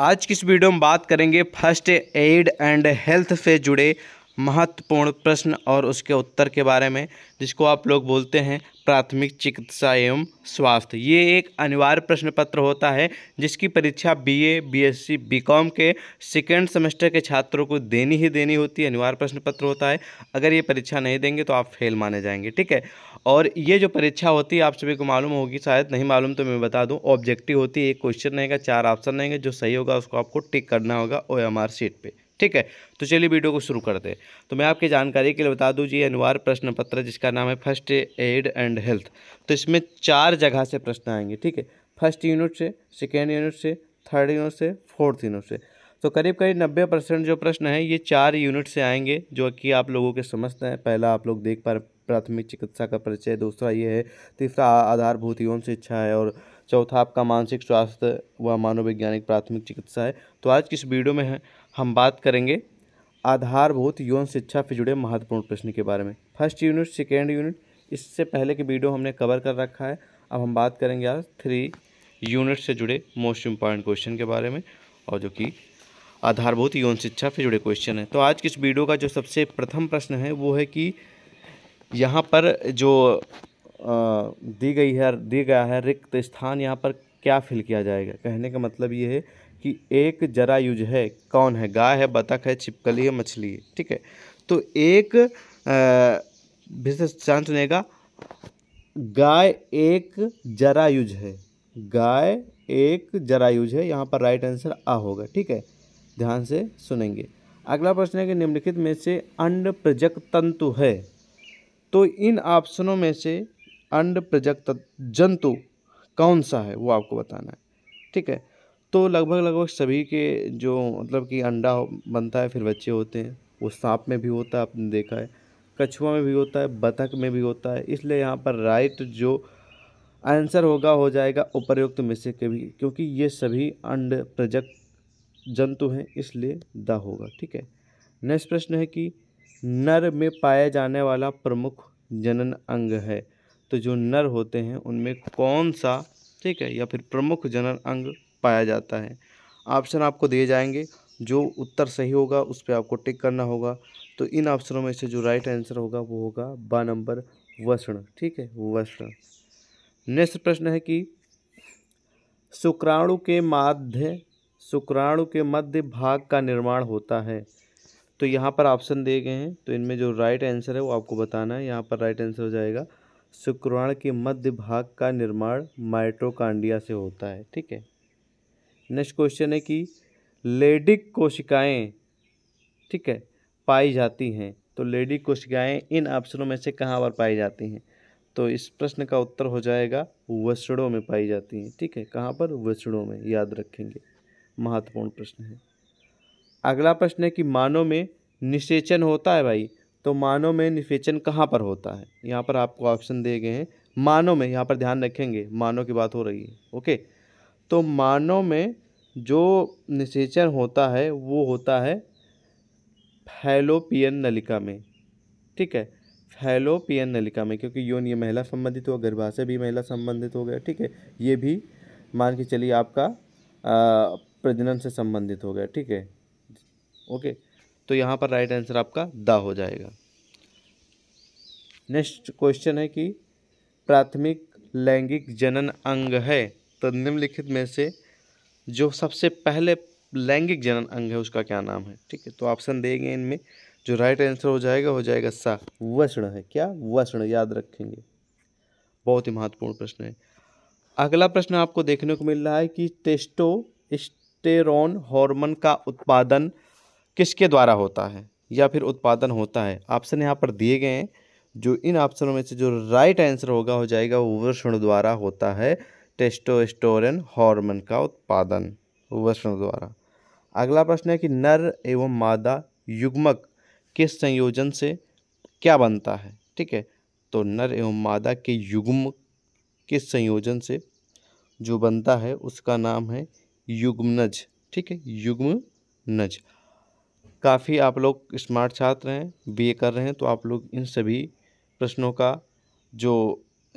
आज की इस वीडियो में बात करेंगे फर्स्ट एड एंड हेल्थ से जुड़े महत्वपूर्ण प्रश्न और उसके उत्तर के बारे में जिसको आप लोग बोलते हैं प्राथमिक चिकित्सा एवं स्वास्थ्य ये एक अनिवार्य प्रश्न पत्र होता है जिसकी परीक्षा बीए, बीएससी, बीकॉम के सेकेंड सेमेस्टर के छात्रों को देनी ही देनी होती है अनिवार्य प्रश्न पत्र होता है अगर ये परीक्षा नहीं देंगे तो आप फेल माने जाएंगे ठीक है और ये जो परीक्षा होती है आप सभी को मालूम होगी शायद नहीं मालूम तो मैं बता दूं ऑब्जेक्टिव होती है एक क्वेश्चन रहेगा चार ऑप्शन रहेंगे जो सही होगा उसको आपको टिक करना होगा ओ एम आर सीट पर ठीक है तो चलिए वीडियो को शुरू कर दे तो मैं आपकी जानकारी के लिए बता दूँ जी अनिवार्य प्रश्न पत्र जिसका नाम है फर्स्ट एड एंड हेल्थ तो इसमें चार जगह से प्रश्न आएंगे ठीक है फर्स्ट यूनिट से सेकेंड यूनिट से थर्ड यूनिट से फोर्थ यूनिट से तो करीब करीब नब्बे परसेंट जो प्रश्न है ये चार यूनिट से आएंगे जो कि आप लोगों के समझते हैं पहला आप लोग देख पा प्राथमिक चिकित्सा का परिचय दूसरा ये है तीसरा आधारभूत यौन शिक्षा है और चौथा आपका मानसिक स्वास्थ्य व मनोवैज्ञानिक प्राथमिक चिकित्सा है तो आज की इस वीडियो में हम बात करेंगे आधारभूत यौन शिक्षा से जुड़े महत्वपूर्ण प्रश्न के बारे में फर्स्ट यूनिट सेकेंड यूनिट इससे पहले की वीडियो हमने कवर कर रखा है अब हम बात करेंगे आज थ्री यूनिट से जुड़े मोस्ट इम्पॉर्टेंट क्वेश्चन के बारे में और जो कि आधारभूत यौन शिक्षा से जुड़े क्वेश्चन है तो आज की इस वीडियो का जो सबसे प्रथम प्रश्न है वो है कि यहाँ पर जो दी गई है दी गया है रिक्त स्थान यहाँ पर क्या फिल किया जाएगा कहने का मतलब ये है कि एक जरायुज है कौन है गाय है बतख है छिपकली है मछली है ठीक है तो एक विशेष चांद चुनेगा गाय एक जरायुज है गाय एक जरायुज है यहाँ पर राइट आंसर आ होगा ठीक है ध्यान से सुनेंगे अगला प्रश्न है कि निम्नलिखित में से अंड प्रजक तंतु है तो इन ऑप्शनों में से अंड प्रजक जंतु कौन सा है वो आपको बताना है ठीक है तो लगभग लगभग सभी के जो मतलब कि अंडा बनता है फिर बच्चे होते हैं वो सांप में भी होता है आपने देखा है कछुआ में भी होता है बतख में भी होता है इसलिए यहाँ पर राइट जो आंसर होगा हो जाएगा उपरयुक्त में से कभी क्योंकि ये सभी अंड प्रजक जंतु हैं इसलिए द होगा ठीक है नेक्स्ट प्रश्न है कि नर में पाया जाने वाला प्रमुख जनन अंग है तो जो नर होते हैं उनमें कौन सा ठीक है या फिर प्रमुख जनन अंग पाया जाता है ऑप्शन आपको दिए जाएंगे जो उत्तर सही होगा उस पर आपको टिक करना होगा तो इन ऑप्शनों में से जो राइट आंसर होगा वो होगा बा नंबर वसण ठीक है वसण नेक्स्ट प्रश्न है कि शुक्राणु के माध्य शुक्राणु के मध्य भाग का निर्माण होता है तो यहाँ पर ऑप्शन दिए गए हैं तो इनमें जो राइट आंसर है वो आपको बताना है यहाँ पर राइट आंसर हो जाएगा शुक्राण के मध्य भाग का निर्माण माइट्रोकांडिया से होता है ठीक है नेक्स्ट क्वेश्चन है कि लेडिक कोशिकाएं ठीक है पाई जाती हैं तो लेडिक कोशिकाएं इन ऑप्शनों में से कहाँ पर पाई जाती हैं तो इस प्रश्न का उत्तर हो जाएगा वस्त्रों में पाई जाती हैं ठीक है कहाँ पर वस्त्रों में याद रखेंगे महत्वपूर्ण प्रश्न है अगला प्रश्न है कि मानव में निषेचन होता है भाई तो मानव में निषेचन कहाँ पर होता है यहाँ पर आपको ऑप्शन दिए गए हैं मानव में यहाँ पर ध्यान रखेंगे मानव की बात हो रही है ओके तो मानव में जो निषेचन होता है वो होता है फैलोपियन नलिका में ठीक है फैलोपियन नलिका में क्योंकि यौन ये महिला संबंधित हो गर्भाशय भी महिला संबंधित हो गया ठीक है ये भी मान के चलिए आपका प्रजनन से संबंधित हो गया ठीक है ओके तो यहाँ पर राइट आंसर आपका द हो जाएगा नेक्स्ट क्वेश्चन है कि प्राथमिक लैंगिक जनन अंग है तो निम्नलिखित में से जो सबसे पहले लैंगिक जनन अंग है उसका क्या नाम है ठीक है तो ऑप्शन देंगे इनमें जो राइट आंसर हो जाएगा हो जाएगा सा वसण है क्या वसण याद रखेंगे बहुत ही महत्वपूर्ण प्रश्न है अगला प्रश्न आपको देखने को मिल रहा है कि टेस्टो स्टेरॉन हॉर्मोन का उत्पादन किसके द्वारा होता है या फिर उत्पादन होता है ऑप्शन यहाँ पर दिए गए हैं जो इन ऑप्शनों में से जो राइट आंसर होगा हो जाएगा वृषण द्वारा होता है टेस्टोस्टोरन हार्मोन का उत्पादन वृषण द्वारा अगला प्रश्न है कि नर एवं मादा युग्मक किस संयोजन से क्या बनता है ठीक है तो नर एवं मादा के युग्म किस संयोजन से जो बनता है उसका नाम है युग्मनज ठीक है युग्मनज काफ़ी आप लोग स्मार्ट छात्र हैं बीए कर रहे हैं तो आप लोग इन सभी प्रश्नों का जो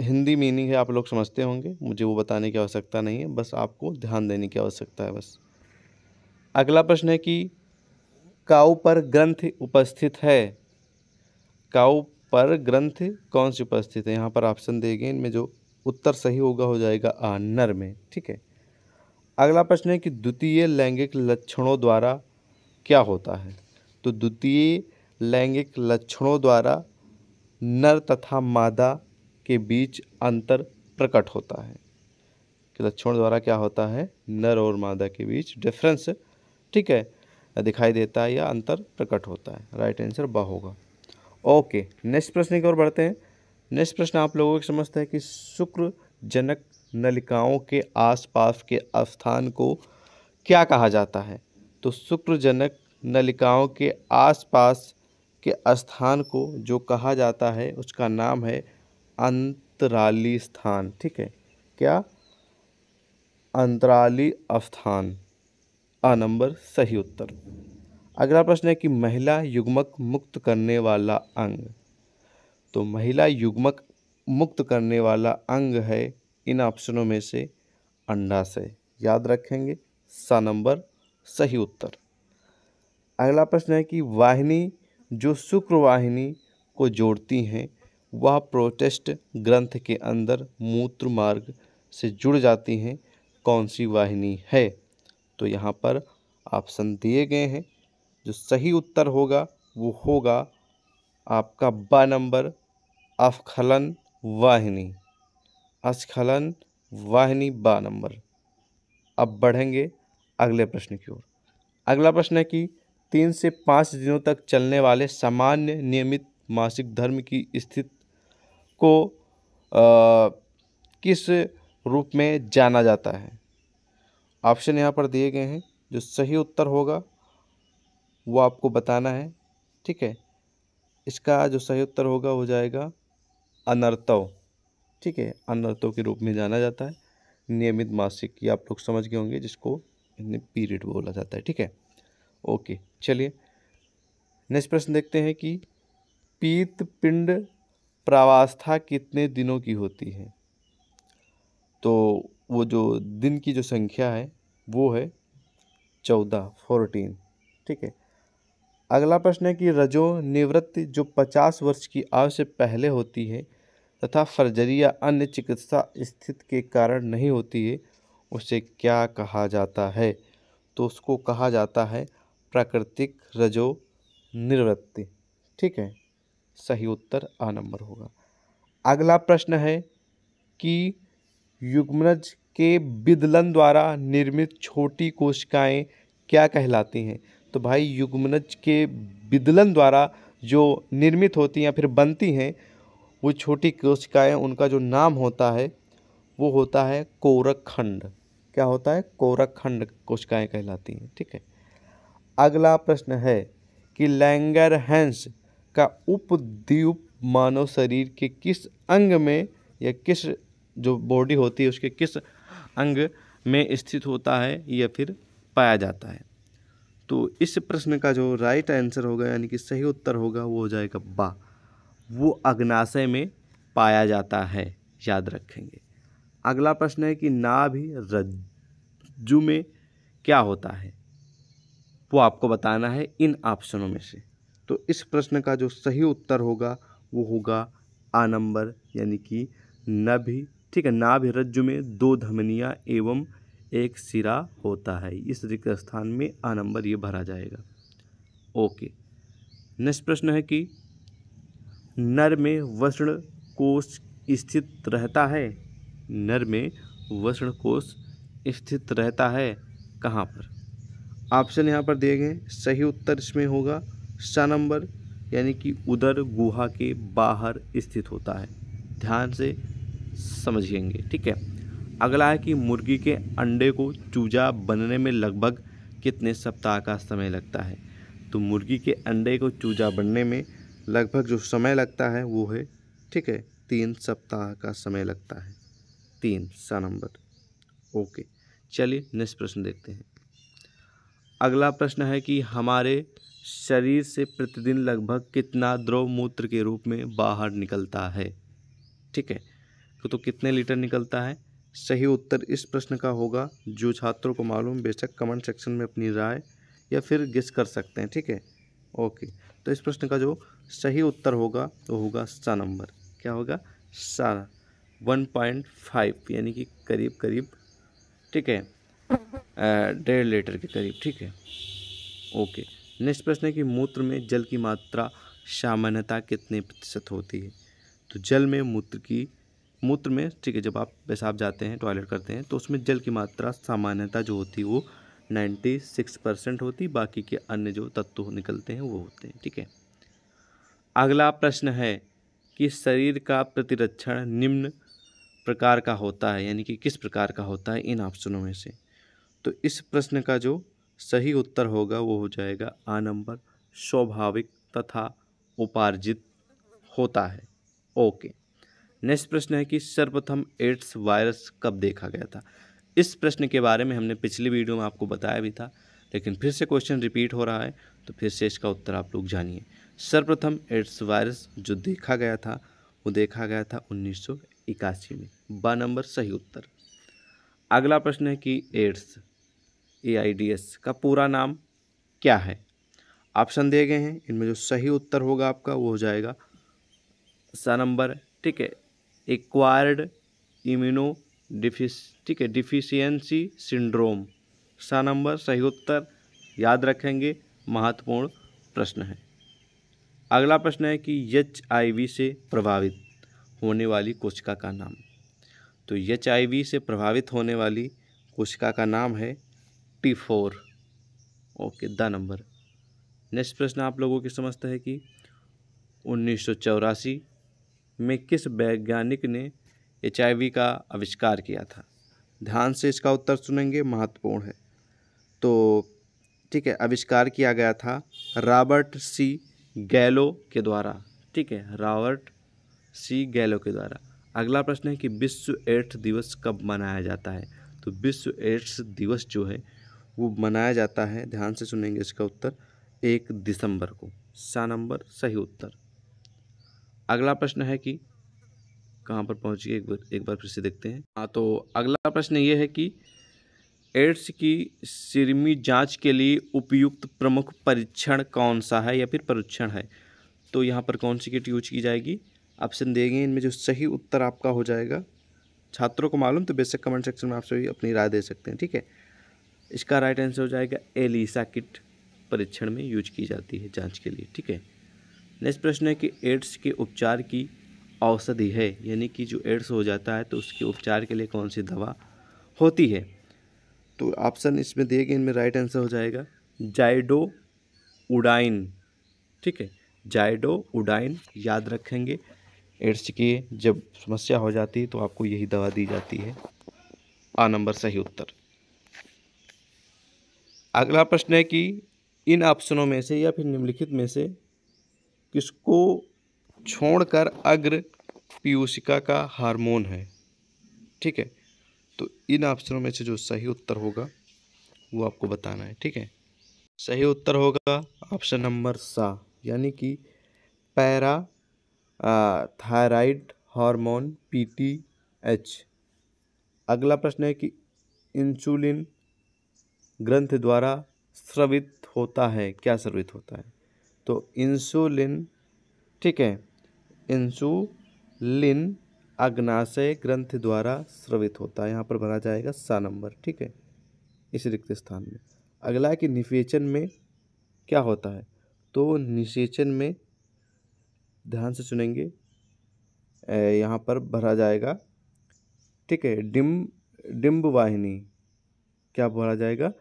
हिंदी मीनिंग है आप लोग समझते होंगे मुझे वो बताने की आवश्यकता नहीं है बस आपको ध्यान देने की आवश्यकता है बस अगला प्रश्न है कि काउ पर ग्रंथ उपस्थित है काउ पर ग्रंथ कौन सी उपस्थित है यहाँ पर ऑप्शन दिए गए इनमें जो उत्तर सही होगा हो जाएगा आ नर में ठीक है अगला प्रश्न है कि द्वितीय लैंगिक लक्षणों द्वारा क्या होता है तो द्वितीय लैंगिक लक्षणों द्वारा नर तथा मादा के बीच अंतर प्रकट होता है कि लक्षणों द्वारा क्या होता है नर और मादा के बीच डिफरेंस ठीक है दिखाई देता है या अंतर प्रकट होता है राइट आंसर ब होगा ओके नेक्स्ट प्रश्न की ओर बढ़ते हैं नेक्स्ट प्रश्न आप लोगों को समझते हैं कि शुक्र जनक नलिकाओं के आसपास के स्थान को क्या कहा जाता है तो शुक्रजनक नलिकाओं के आसपास के स्थान को जो कहा जाता है उसका नाम है अंतराली स्थान ठीक है क्या अंतराली स्थान अ नंबर सही उत्तर अगला प्रश्न है कि महिला युग्मक मुक्त करने वाला अंग तो महिला युग्मक मुक्त करने वाला अंग है इन ऑप्शनों में से अंडाशय याद रखेंगे सा नंबर सही उत्तर अगला प्रश्न है कि वाहिनी जो शुक्रवाहिनी को जोड़ती हैं वह प्रोटेस्ट ग्रंथ के अंदर मूत्र मार्ग से जुड़ जाती हैं कौन सी वाहिनी है तो यहाँ पर ऑप्शन दिए गए हैं जो सही उत्तर होगा वो होगा आपका ब नंबर अफखलन वाहिनी अस्खलन वाहिनी बा नंबर अब बढ़ेंगे अगले प्रश्न की ओर अगला प्रश्न है कि तीन से पाँच दिनों तक चलने वाले सामान्य नियमित मासिक धर्म की स्थिति को आ, किस रूप में जाना जाता है ऑप्शन यहाँ पर दिए गए हैं जो सही उत्तर होगा वो आपको बताना है ठीक है इसका जो सही उत्तर होगा हो जाएगा अनर्तव ठीक है अनर्तव के रूप में जाना जाता है नियमित मासिक ये आप लोग समझ गए होंगे जिसको इन्हें पीरियड बोला जाता है ठीक है ओके चलिए नेक्स्ट प्रश्न देखते हैं कि पीत पिंड प्रावस्था कितने दिनों की होती है तो वो जो दिन की जो संख्या है वो है चौदह फोर्टीन ठीक है अगला प्रश्न है कि रजो निवृत्ति जो पचास वर्ष की आयु से पहले होती है तथा फर्जरी या अन्य चिकित्सा स्थिति के कारण नहीं होती है उसे क्या कहा जाता है तो उसको कहा जाता है प्राकृतिक रजो निवृत्ति ठीक है सही उत्तर आ नंबर होगा अगला प्रश्न है कि युग्मज के विदलन द्वारा निर्मित छोटी कोशिकाएं क्या कहलाती हैं तो भाई युग्मनज के विदलन द्वारा जो निर्मित होती हैं या फिर बनती हैं वो छोटी कोशिकाएं उनका जो नाम होता है वो होता है कोरखंड क्या होता है कोरखंड कोशिकाएँ कहलाती हैं ठीक है अगला प्रश्न है कि लैंगर हैंस का उपद्वीप मानव शरीर के किस अंग में या किस जो बॉडी होती है उसके किस अंग में स्थित होता है या फिर पाया जाता है तो इस प्रश्न का जो राइट आंसर होगा यानी कि सही उत्तर होगा वो हो जाएगा बा वो अग्नाशय में पाया जाता है याद रखेंगे अगला प्रश्न है कि नाभि रज्जु में क्या होता है वो आपको बताना है इन ऑप्शनों में से तो इस प्रश्न का जो सही उत्तर होगा वो होगा आ नंबर यानी कि नभि ठीक है नाभि रज्जु में दो धमनियाँ एवं एक सिरा होता है इस रिक्त स्थान में आ नंबर ये भरा जाएगा ओके नेक्स्ट प्रश्न है कि नर में वर्ण कोष स्थित रहता है नर में कोष स्थित रहता है कहाँ पर ऑप्शन यहाँ पर दिए गए सही उत्तर इसमें होगा सा नंबर यानी कि उधर गुहा के बाहर स्थित होता है ध्यान से समझिएंगे ठीक है अगला है कि मुर्गी के अंडे को चूजा बनने में लगभग कितने सप्ताह का समय लगता है तो मुर्गी के अंडे को चूजा बनने में लगभग जो समय लगता है वो है ठीक है तीन सप्ताह का समय लगता है तीन सा नंबर ओके चलिए नेक्स्ट प्रश्न देखते हैं अगला प्रश्न है कि हमारे शरीर से प्रतिदिन लगभग कितना द्रव मूत्र के रूप में बाहर निकलता है ठीक है तो, तो कितने लीटर निकलता है सही उत्तर इस प्रश्न का होगा जो छात्रों को मालूम बेशक कमेंट सेक्शन में अपनी राय या फिर गेस कर सकते हैं ठीक है ओके तो इस प्रश्न का जो सही उत्तर होगा वो होगा सा नंबर क्या होगा सारा वन पॉइंट फाइव यानी कि करीब करीब ठीक है डेढ़ लीटर के करीब ठीक है ओके नेक्स्ट प्रश्न है कि मूत्र में जल की मात्रा सामान्यता कितने प्रतिशत होती है तो जल में मूत्र की मूत्र में ठीक है जब आप पेशाब जाते हैं टॉयलेट करते हैं तो उसमें जल की मात्रा सामान्यता जो होती है वो नाइन्टी सिक्स परसेंट होती बाकी के अन्य जो तत्व निकलते हैं वो होते हैं ठीक है अगला प्रश्न है कि शरीर का प्रतिरक्षण निम्न प्रकार का होता है यानी कि किस प्रकार का होता है इन ऑप्शनों में से तो इस प्रश्न का जो सही उत्तर होगा वो हो जाएगा आ नंबर स्वाभाविक तथा उपार्जित होता है ओके नेक्स्ट प्रश्न है कि सर्वप्रथम एड्स वायरस कब देखा गया था इस प्रश्न के बारे में हमने पिछली वीडियो में आपको बताया भी था लेकिन फिर से क्वेश्चन रिपीट हो रहा है तो फिर से इसका उत्तर आप लोग जानिए सर्वप्रथम एड्स वायरस जो देखा गया था वो देखा गया था उन्नीस में ब नंबर सही उत्तर अगला प्रश्न है कि AIDS A I D S का पूरा नाम क्या है ऑप्शन दिए गए हैं इनमें जो सही उत्तर होगा आपका वो हो जाएगा स नंबर ठीक है एक्वायर्ड इम्यूनो डिफिस ठीक है डिफिशियंसी सिंड्रोम स नंबर सही उत्तर याद रखेंगे महत्वपूर्ण प्रश्न है अगला प्रश्न है कि एच आई वी से प्रभावित होने वाली कोशिका का नाम तो एच से प्रभावित होने वाली कोशिका का नाम है T four okay the number next प्रश्न आप लोगों के समझते हैं कि उन्नीस में किस वैज्ञानिक ने एच का आविष्कार किया था ध्यान से इसका उत्तर सुनेंगे महत्वपूर्ण है तो ठीक है आविष्कार किया गया था रॉबर्ट सी गैलो के द्वारा ठीक है रॉबर्ट सी गैलो के द्वारा अगला प्रश्न है कि विश्व एड्स दिवस कब मनाया जाता है तो विश्व एड्स दिवस जो है वो मनाया जाता है ध्यान से सुनेंगे इसका उत्तर एक दिसंबर को सा नंबर सही उत्तर अगला प्रश्न है कि कहाँ पर पहुँचिए एक बार एक बार फिर से देखते हैं हाँ तो अगला प्रश्न ये है कि एड्स की सिरमी जांच के लिए उपयुक्त प्रमुख परीक्षण कौन सा है या फिर परीक्षण है तो यहाँ पर कौन सी किट यूज की जाएगी ऑप्शन देंगे इनमें जो सही उत्तर आपका हो जाएगा छात्रों को मालूम तो बेसिक कमेंट सेक्शन में आप सभी अपनी राय दे सकते हैं ठीक है इसका राइट आंसर हो जाएगा एलिसा किट परीक्षण में यूज की जाती है जांच के लिए ठीक है नेक्स्ट प्रश्न है कि एड्स के उपचार की औषधि है यानी कि जो एड्स हो जाता है तो उसके उपचार के लिए कौन सी दवा होती है तो ऑप्शन इसमें दिए गए इनमें राइट आंसर हो जाएगा जाइडो उडाइन ठीक है जाइडो उडाइन याद रखेंगे एड्स की जब समस्या हो जाती है तो आपको यही दवा दी जाती है आ नंबर सही उत्तर अगला प्रश्न है कि इन ऑप्शनों में से या फिर निम्नलिखित में से किसको छोड़कर अग्र पीयूषिका का हार्मोन है ठीक है तो इन ऑप्शनों में से जो सही उत्तर होगा वो आपको बताना है ठीक है सही उत्तर होगा ऑप्शन नंबर सा यानी कि parathyroid hormone P T H अगला प्रश्न है कि इंसुलिन ग्रंथ द्वारा स्रवित होता है क्या स्रवित होता है तो इंसुलिन ठीक है इंसुलिन अग्नाशय ग्रंथ द्वारा स्रवित होता है यहाँ पर भरा जाएगा सा नंबर ठीक है इस रिक्त स्थान में अगला है कि निषेचन में क्या होता है तो निषेचन में ध्यान से सुनेंगे यहाँ पर भरा जाएगा ठीक है डिम डिम्ब वाहिनी क्या भरा जाएगा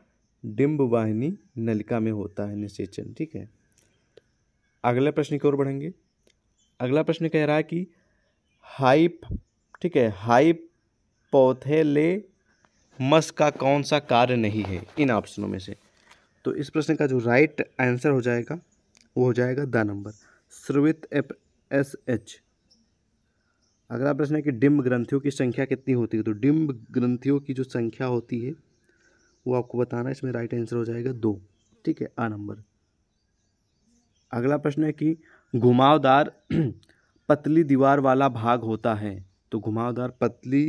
डिम्ब वाहिनी नलिका में होता है निषेचन ठीक है अगले प्रश्न की ओर बढ़ेंगे अगला प्रश्न कह रहा है कि हाइप ठीक है हाइप पौधे ले मस का कौन सा कार्य नहीं है इन ऑप्शनों में से तो इस प्रश्न का जो राइट आंसर हो जाएगा वो हो जाएगा द नंबर श्रवित एफ एस एच अगला प्रश्न है कि डिम्ब ग्रंथियों की संख्या कितनी होती है तो डिम्ब ग्रंथियों की जो संख्या होती है वो आपको बताना है इसमें राइट आंसर हो जाएगा दो ठीक है आ नंबर अगला प्रश्न है कि घुमावदार पतली दीवार वाला भाग होता है तो घुमावदार पतली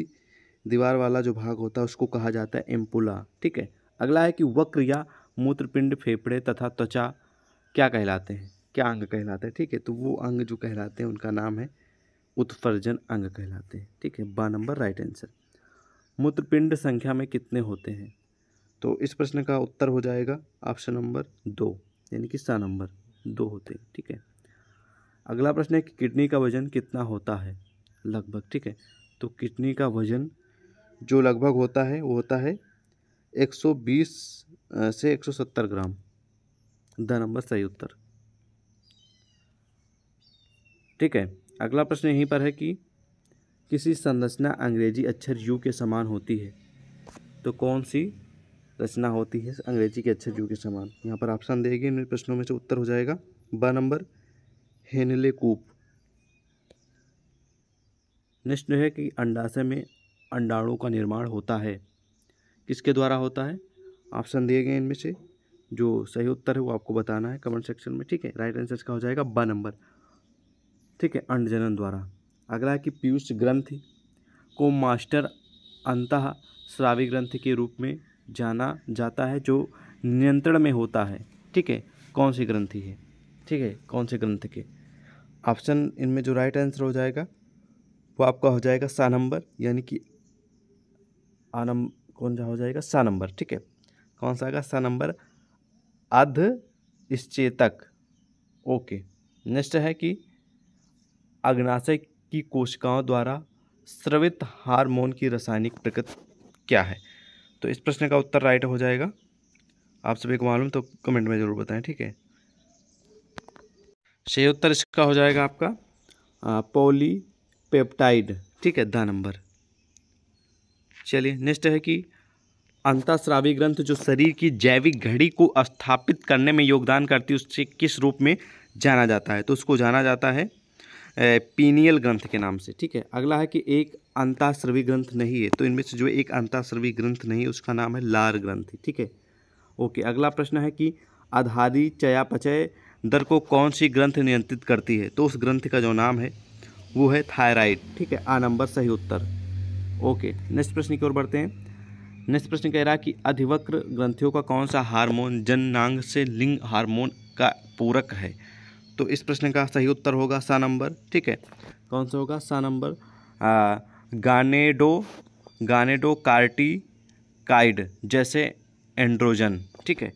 दीवार वाला जो भाग होता है उसको कहा जाता है एम्पुला ठीक है अगला है कि वक्र या मूत्रपिंड फेफड़े तथा त्वचा क्या कहलाते हैं क्या अंग कहलाता है ठीक है तो वो अंग जो कहलाते हैं उनका नाम है उत्फर्जन अंग कहलाते हैं ठीक है बा नंबर राइट आंसर मूत्रपिंड संख्या में कितने होते हैं तो इस प्रश्न का उत्तर हो जाएगा ऑप्शन नंबर दो यानी कि सा नंबर दो होते हैं ठीक है अगला प्रश्न है कि किडनी का वजन कितना होता है लगभग ठीक है तो किडनी का वजन जो लगभग होता है वो होता है 120 से 170 ग्राम द नंबर सही उत्तर ठीक है अगला प्रश्न यहीं पर है कि किसी संरचना अंग्रेजी अक्षर यू के समान होती है तो कौन सी रचना होती है अंग्रेजी के अक्षर यू के समान यहाँ पर ऑप्शन देगी इन प्रश्नों में से उत्तर हो जाएगा ब नंबर हेनले कूप नेक्स्ट है कि अंडाशय में अंडाणु का निर्माण होता है किसके द्वारा होता है ऑप्शन दिए गए इनमें से जो सही उत्तर है वो आपको बताना है कमेंट सेक्शन में ठीक है राइट आंसर इसका हो जाएगा ब नंबर ठीक है अंडजनन द्वारा अगला है कि पीयूष ग्रंथ को मास्टर अंत श्रावी ग्रंथ के रूप में जाना जाता है जो नियंत्रण में होता है ठीक है कौन सी ग्रंथि है ठीक है कौन से ग्रंथ के ऑप्शन इनमें जो राइट आंसर हो जाएगा वो आपका हो जाएगा सा नंबर यानी कि आनम कौन सा हो जाएगा सा नंबर ठीक है कौन सा आएगा सा नंबर अध चेतक ओके नेक्स्ट है कि अग्नाशय की कोशिकाओं द्वारा स्रवित हार्मोन की रासायनिक प्रकृति क्या है तो इस प्रश्न का उत्तर राइट हो जाएगा आप सभी को मालूम तो कमेंट में ज़रूर बताएं ठीक है सही उत्तर इसका हो जाएगा आपका पोली पेप्टाइड ठीक है द नंबर चलिए नेक्स्ट है कि अंताश्रावी ग्रंथ जो शरीर की जैविक घड़ी को स्थापित करने में योगदान करती है उससे किस रूप में जाना जाता है तो उसको जाना जाता है पीनियल ग्रंथ के नाम से ठीक है अगला है कि एक अंताश्रवी ग्रंथ नहीं है तो इनमें से जो एक अंताश्रवी ग्रंथ नहीं है उसका नाम है लार ग्रंथि ठीक है ओके अगला प्रश्न है कि आधारी चयापचय दर को कौन सी ग्रंथ नियंत्रित करती है तो उस ग्रंथ का जो नाम है वो है थायराइड ठीक है आ नंबर सही उत्तर ओके नेक्स्ट प्रश्न की ओर बढ़ते हैं नेक्स्ट प्रश्न कह रहा है कि अधिवक्र ग्रंथियों का कौन सा हार्मोन जननांग से लिंग हार्मोन का पूरक है तो इस प्रश्न का सही उत्तर होगा सा नंबर ठीक है कौन सा होगा सा नंबर गानेडो गानेडो कार्टी काइड जैसे एंड्रोजन ठीक है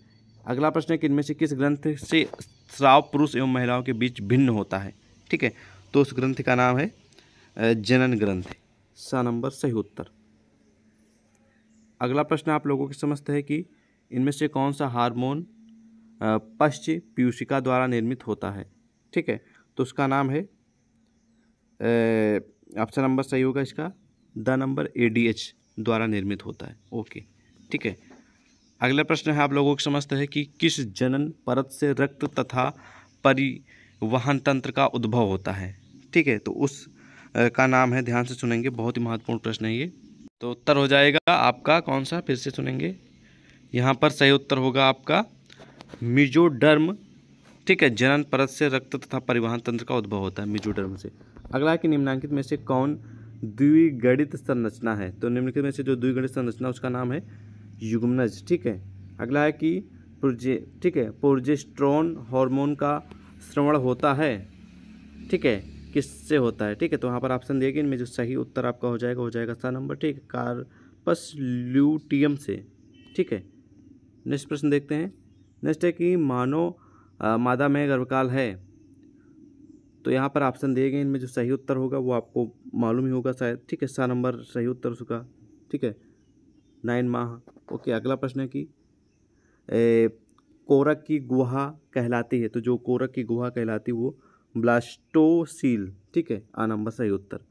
अगला प्रश्न है कि इनमें से किस ग्रंथ से श्राव पुरुष एवं महिलाओं के बीच भिन्न होता है ठीक है तो उस ग्रंथ का नाम है जनन ग्रंथ सा नंबर सही उत्तर अगला प्रश्न आप लोगों के समझते हैं कि इनमें से कौन सा हार्मोन पश्च पीयूषिका द्वारा निर्मित होता है ठीक है तो उसका नाम है ऑप्शन नंबर सही होगा इसका the number A D H द्वारा निर्मित होता है ओके ठीक है अगला प्रश्न है आप लोगों को समझते हैं कि किस जनन परत से रक्त तथा परिवहन तंत्र का उद्भव होता है ठीक है तो उस का नाम है ध्यान से सुनेंगे बहुत ही महत्वपूर्ण प्रश्न है ये तो उत्तर हो जाएगा आपका कौन सा फिर से सुनेंगे यहाँ पर सही उत्तर होगा आपका मिजोडर्म ठीक है जनन परत से रक्त तथा परिवहन तंत्र का उद्भव होता है मिजोडर्म से अगला है कि निम्नांकित में से कौन द्विगणित संरचना है तो निम्नलिखित में से जो द्विगणित संरचना उसका नाम है युगमनज ठीक है अगला है कि प्रोजे ठीक है प्रोजेस्ट्रॉन हार्मोन का श्रवण होता है ठीक है किससे होता है ठीक है तो वहाँ पर ऑप्शन दिया कि इनमें जो सही उत्तर आपका हो जाएगा हो जाएगा सा नंबर ठीक है कार्पस ल्यूटियम से ठीक है नेक्स्ट प्रश्न देखते हैं नेक्स्ट है कि मानो मादा में गर्भकाल है तो यहाँ पर ऑप्शन दिए गए इनमें जो सही उत्तर होगा वो आपको मालूम ही होगा शायद ठीक है सा नंबर सही उत्तर उसका ठीक है नाइन माह ओके अगला प्रश्न है कि ए, कोरक की गुहा कहलाती है तो जो कोरक की गुहा कहलाती है वो ब्लास्टोसील ठीक है आ नंबर सही उत्तर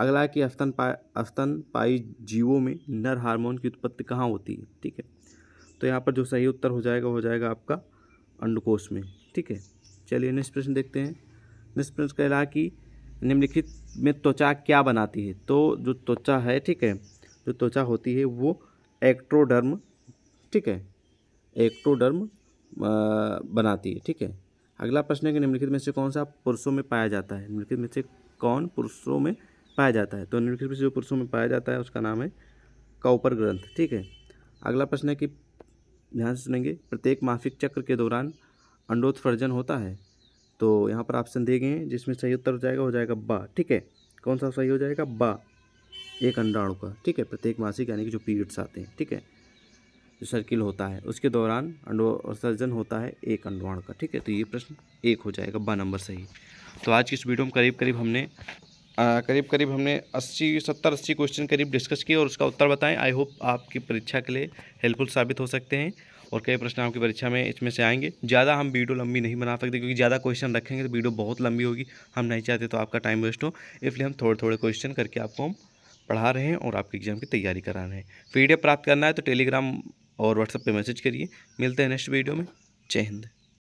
अगला है कि अस्तन पा अस्तन पाई जीवों में नर हार्मोन की उत्पत्ति कहाँ होती है ठीक है तो यहाँ पर जो सही उत्तर हो जाएगा हो जाएगा आपका अंडकोश में ठीक है चलिए नेक्स्ट प्रश्न देखते हैं नेक्स्ट प्रश्न कह रहा है कि निम्नलिखित में त्वचा क्या बनाती है तो जो त्वचा है ठीक है जो त्वचा होती है वो एक्ट्रोडर्म ठीक है एक्ट्रोडर्म बनाती है ठीक है अगला प्रश्न है कि निम्नलिखित में से कौन सा पुरुषों में पाया जाता है निम्नलिखित में से कौन पुरुषों में पाया जाता है तो निम्नलिखित में से जो पुरुषों में पाया जाता है उसका नाम है कौपर ग्रंथ ठीक है अगला प्रश्न है कि ध्यान से सुनेंगे प्रत्येक मासिक चक्र के दौरान अंडोत्सर्जन होता है तो यहाँ पर ऑप्शन दिए गए हैं जिसमें सही उत्तर हो जाएगा हो जाएगा बा ठीक है कौन सा सही हो जाएगा बा एक अंडाणु का ठीक है प्रत्येक मासिक यानी कि जो पीरियड्स आते हैं ठीक है जो सर्किल होता है उसके दौरान अंडोसर्जन होता है एक अंडवाणु का ठीक है तो ये प्रश्न एक हो जाएगा बा नंबर सही तो आज की इस वीडियो में करीब करीब हमने करीब करीब हमने 80 सत्तर अस्सी क्वेश्चन करीब डिस्कस किए और उसका उत्तर बताएं आई होप आपकी परीक्षा के लिए हेल्पफुल साबित हो सकते हैं और कई प्रश्न आपकी परीक्षा में इसमें से आएंगे ज़्यादा हम वीडियो लंबी नहीं बना सकते क्योंकि ज़्यादा क्वेश्चन रखेंगे तो वीडियो बहुत लंबी होगी हम नहीं चाहते तो आपका टाइम वेस्ट हो इसलिए हम थोड़े थोड़े क्वेश्चन करके आपको हम पढ़ा रहे हैं और आपके एग्ज़ाम की तैयारी करा रहे हैं पी प्राप्त करना है तो टेलीग्राम और व्हाट्सएप पर मैसेज करिए मिलते हैं नेक्स्ट वीडियो में जय हिंद